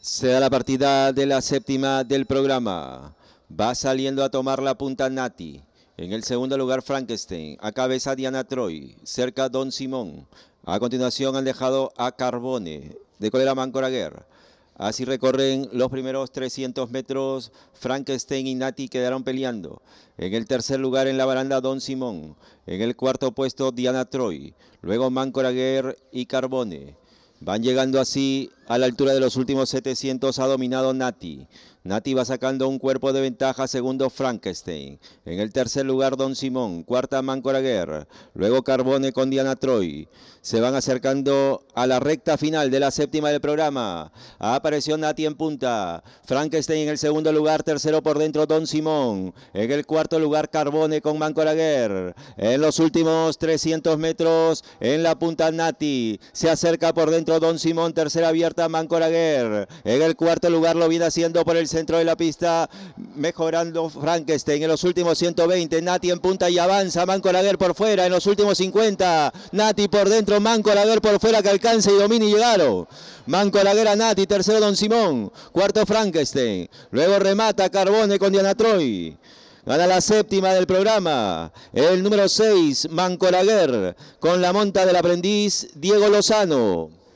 Se da la partida de la séptima del programa. Va saliendo a tomar la punta Nati. En el segundo lugar, Frankenstein. A cabeza, Diana Troy. Cerca, Don Simón. A continuación, han dejado a Carbone. De Colera Mancoraguer. Así recorren los primeros 300 metros. Frankenstein y Nati quedaron peleando. En el tercer lugar, en la baranda, Don Simón. En el cuarto puesto, Diana Troy. Luego, Mancoraguer y Carbone. Van llegando así a la altura de los últimos 700 ha dominado Nati. Nati va sacando un cuerpo de ventaja segundo Frankenstein. En el tercer lugar Don Simón, cuarta Mancoraguer, luego Carbone con Diana Troy. Se van acercando a la recta final de la séptima del programa. Apareció Nati en punta, Frankenstein en el segundo lugar, tercero por dentro Don Simón. En el cuarto lugar Carbone con Mancoraguer. En los últimos 300 metros en la punta Nati. Se acerca por dentro Don Simón, tercera abierta. Manco En el cuarto lugar lo viene haciendo por el centro de la pista, mejorando Frankenstein en los últimos 120. Nati en punta y avanza. Laguer por fuera en los últimos 50. Nati por dentro, Laguer por fuera que alcanza y Domini y llegaron. Mancoraguer a Nati, tercero Don Simón, cuarto Frankenstein. Luego remata Carbone con Diana Troy. Gana la séptima del programa. El número 6, Mancoraguer, con la monta del aprendiz Diego Lozano.